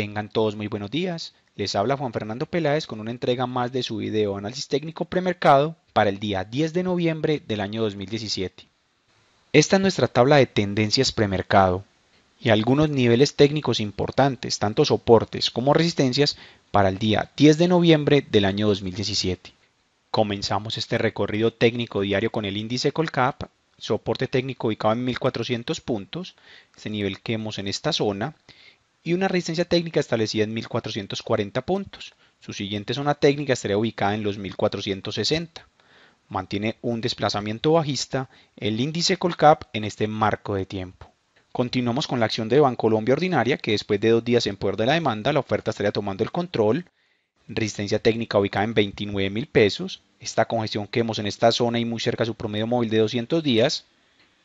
Tengan todos muy buenos días. Les habla Juan Fernando Peláez con una entrega más de su video análisis técnico premercado para el día 10 de noviembre del año 2017. Esta es nuestra tabla de tendencias premercado y algunos niveles técnicos importantes, tanto soportes como resistencias, para el día 10 de noviembre del año 2017. Comenzamos este recorrido técnico diario con el índice Colcap, soporte técnico ubicado en 1400 puntos, este nivel que hemos en esta zona, y una resistencia técnica establecida en 1440 puntos. Su siguiente zona técnica estaría ubicada en los 1460. Mantiene un desplazamiento bajista el índice Colcap en este marco de tiempo. Continuamos con la acción de Bancolombia Ordinaria, que después de dos días en poder de la demanda, la oferta estaría tomando el control. Resistencia técnica ubicada en 29 mil pesos. Esta congestión que vemos en esta zona y muy cerca a su promedio móvil de 200 días.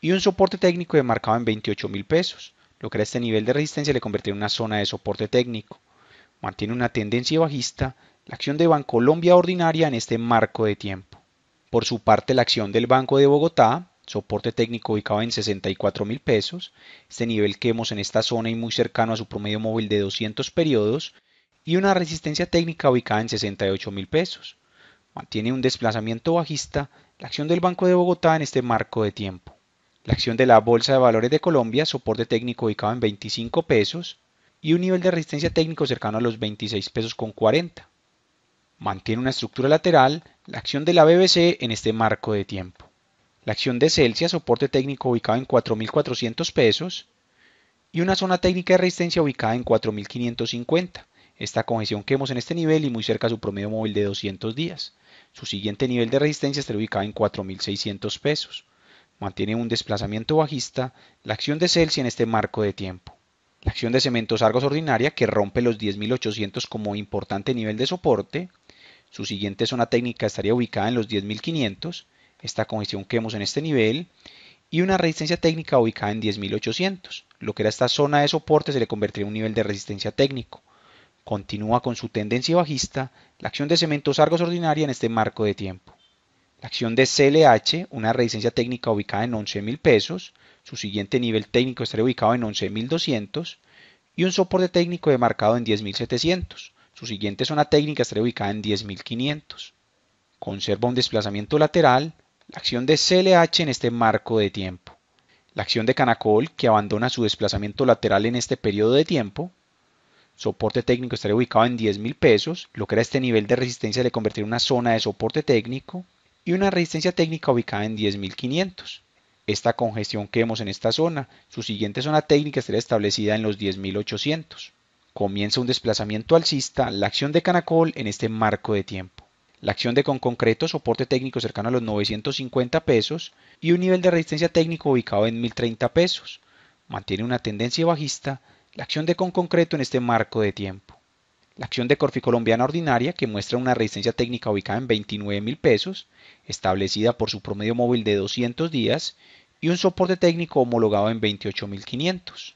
Y un soporte técnico demarcado en 28 mil pesos. Lo era este nivel de resistencia le convierte en una zona de soporte técnico. Mantiene una tendencia bajista la acción de Bancolombia ordinaria en este marco de tiempo. Por su parte, la acción del Banco de Bogotá, soporte técnico ubicado en 64 mil pesos, este nivel que vemos en esta zona y muy cercano a su promedio móvil de 200 periodos, y una resistencia técnica ubicada en 68 mil pesos. Mantiene un desplazamiento bajista la acción del Banco de Bogotá en este marco de tiempo. La acción de la Bolsa de Valores de Colombia, soporte técnico ubicado en 25 pesos y un nivel de resistencia técnico cercano a los 26 pesos con 40. Mantiene una estructura lateral la acción de la BBC en este marco de tiempo. La acción de Celsius, soporte técnico ubicado en 4.400 pesos y una zona técnica de resistencia ubicada en 4.550. Esta congestión que vemos en este nivel y muy cerca a su promedio móvil de 200 días. Su siguiente nivel de resistencia estará ubicado en 4.600 pesos mantiene un desplazamiento bajista la acción de Celsius en este marco de tiempo. La acción de Cementos Argos ordinaria, que rompe los 10.800 como importante nivel de soporte, su siguiente zona técnica estaría ubicada en los 10.500, esta congestión que vemos en este nivel, y una resistencia técnica ubicada en 10.800. Lo que era esta zona de soporte se le convertiría en un nivel de resistencia técnico. Continúa con su tendencia bajista la acción de Cementos Argos ordinaria en este marco de tiempo. La acción de CLH, una resistencia técnica ubicada en 11,000 pesos, su siguiente nivel técnico estaría ubicado en 11.200 y un soporte técnico demarcado en 10.700. Su siguiente zona técnica estaría ubicada en 10.500. Conserva un desplazamiento lateral, la acción de CLH en este marco de tiempo, la acción de Canacol que abandona su desplazamiento lateral en este periodo de tiempo, soporte técnico estaría ubicado en 10.000 pesos, lo que era este nivel de resistencia le convertiría en una zona de soporte técnico, y una resistencia técnica ubicada en 10.500. Esta congestión que vemos en esta zona, su siguiente zona técnica será establecida en los 10.800. Comienza un desplazamiento alcista, la acción de Canacol en este marco de tiempo. La acción de concreto soporte técnico cercano a los 950 pesos y un nivel de resistencia técnico ubicado en 1030 pesos. Mantiene una tendencia bajista, la acción de con concreto en este marco de tiempo. La acción de Corfi Colombiana ordinaria, que muestra una resistencia técnica ubicada en 29 mil pesos, establecida por su promedio móvil de 200 días, y un soporte técnico homologado en 28.500.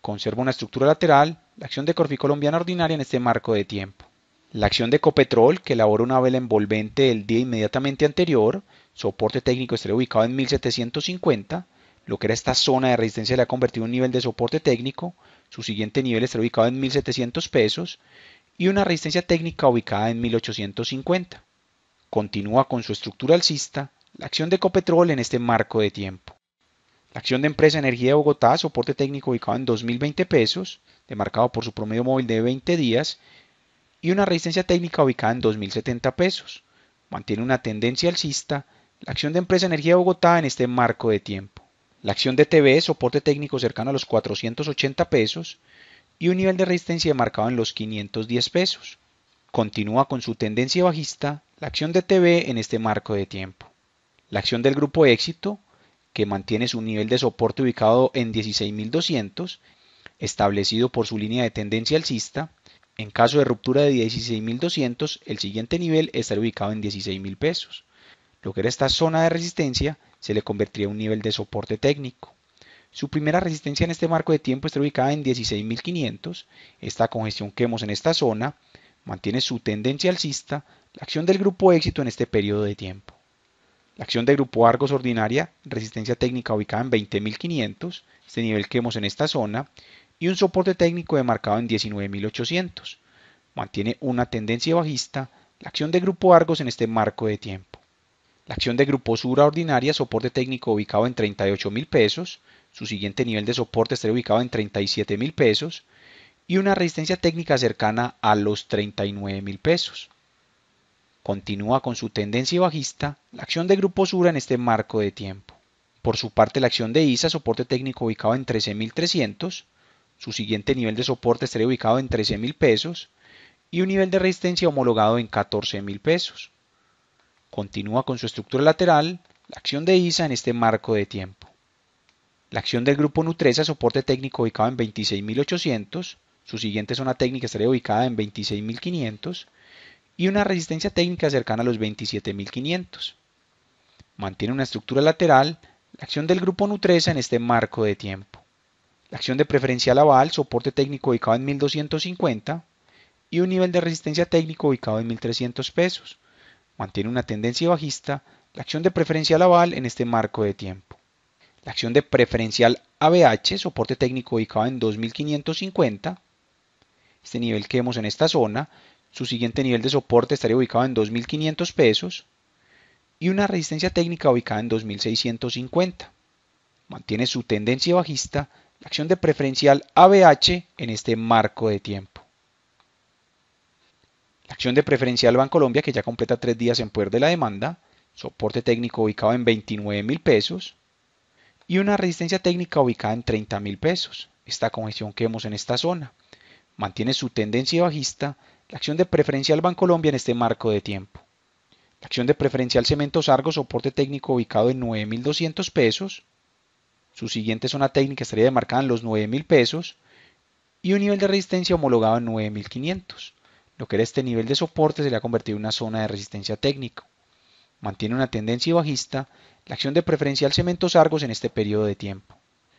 Conserva una estructura lateral, la acción de Corfi Colombiana ordinaria en este marco de tiempo. La acción de Copetrol, que elabora una vela envolvente el día inmediatamente anterior, soporte técnico estaría ubicado en 1750, lo que era esta zona de resistencia le ha convertido en un nivel de soporte técnico, su siguiente nivel estará ubicado en 1700 pesos y una resistencia técnica ubicada en 1850. Continúa con su estructura alcista la acción de Copetrol en este marco de tiempo. La acción de Empresa Energía de Bogotá, soporte técnico ubicado en 2020 pesos, demarcado por su promedio móvil de 20 días, y una resistencia técnica ubicada en 2070 pesos. Mantiene una tendencia alcista la acción de Empresa Energía de Bogotá en este marco de tiempo. La acción de TV, soporte técnico cercano a los 480 pesos y un nivel de resistencia marcado en los 510 pesos. Continúa con su tendencia bajista la acción de TV en este marco de tiempo. La acción del grupo éxito, que mantiene su nivel de soporte ubicado en 16.200, establecido por su línea de tendencia alcista, en caso de ruptura de 16.200, el siguiente nivel estará ubicado en 16.000 pesos. Lo que era esta zona de resistencia se le convertiría en un nivel de soporte técnico. Su primera resistencia en este marco de tiempo está ubicada en 16.500. Esta congestión que vemos en esta zona mantiene su tendencia alcista, la acción del grupo éxito en este periodo de tiempo. La acción del grupo Argos ordinaria, resistencia técnica ubicada en 20.500, este nivel que vemos en esta zona, y un soporte técnico demarcado en 19.800. Mantiene una tendencia bajista, la acción del grupo Argos en este marco de tiempo. La acción de gruposura ordinaria, soporte técnico ubicado en 38 mil pesos, su siguiente nivel de soporte estaría ubicado en 37 mil pesos y una resistencia técnica cercana a los 39,000 mil pesos. Continúa con su tendencia bajista la acción de gruposura en este marco de tiempo. Por su parte, la acción de ISA, soporte técnico ubicado en 13.300, su siguiente nivel de soporte estaría ubicado en 13.000 pesos y un nivel de resistencia homologado en 14.000 pesos. Continúa con su estructura lateral, la acción de ISA en este marco de tiempo. La acción del grupo Nutresa, soporte técnico ubicado en 26.800, su siguiente zona técnica estaría ubicada en 26.500 y una resistencia técnica cercana a los 27.500. Mantiene una estructura lateral, la acción del grupo Nutresa en este marco de tiempo. La acción de preferencial aval, soporte técnico ubicado en 1250 y un nivel de resistencia técnico ubicado en 1300 pesos mantiene una tendencia bajista, la acción de preferencial aval en este marco de tiempo. La acción de preferencial ABH, soporte técnico ubicado en 2550, este nivel que vemos en esta zona, su siguiente nivel de soporte estaría ubicado en 2500 pesos y una resistencia técnica ubicada en 2650. Mantiene su tendencia bajista, la acción de preferencial ABH en este marco de tiempo. La acción de preferencial Colombia que ya completa tres días en poder de la demanda, soporte técnico ubicado en 29 mil pesos y una resistencia técnica ubicada en 30 mil pesos. Esta congestión que vemos en esta zona mantiene su tendencia bajista la acción de preferencial Colombia en este marco de tiempo. La acción de preferencial Cementos Argos, soporte técnico ubicado en 9.200 pesos. Su siguiente zona técnica estaría demarcada en los 9.000 pesos y un nivel de resistencia homologado en 9.500. Lo que era este nivel de soporte se le ha convertido en una zona de resistencia técnica. Mantiene una tendencia bajista la acción de preferencial cementos argos en este periodo de tiempo.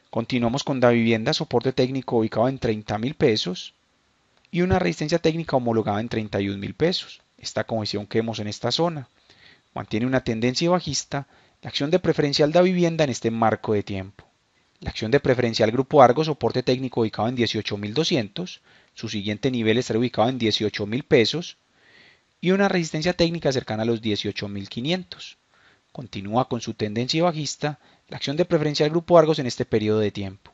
Continuamos con la vivienda, soporte técnico ubicado en 30,000 pesos y una resistencia técnica homologada en 31,000 pesos. Esta comisión que vemos en esta zona. Mantiene una tendencia bajista la acción de preferencial da vivienda en este marco de tiempo. La acción de preferencial Grupo Argo, soporte técnico ubicado en 18.200, su siguiente nivel estará ubicado en $18,000 pesos y una resistencia técnica cercana a los 18.500. Continúa con su tendencia bajista la acción de preferencia del grupo Argos en este periodo de tiempo.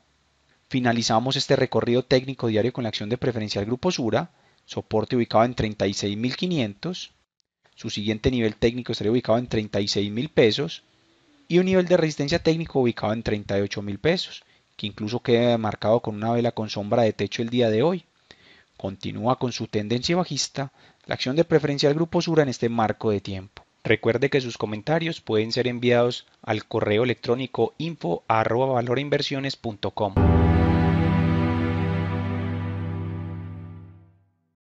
Finalizamos este recorrido técnico diario con la acción de preferencia del grupo Sura, soporte ubicado en 36.500. Su siguiente nivel técnico estaría ubicado en 36.000 pesos y un nivel de resistencia técnico ubicado en 38.000 pesos, que incluso queda marcado con una vela con sombra de techo el día de hoy continúa con su tendencia bajista, la acción de preferencia del Grupo Sura en este marco de tiempo. Recuerde que sus comentarios pueden ser enviados al correo electrónico info.valorinversiones.com.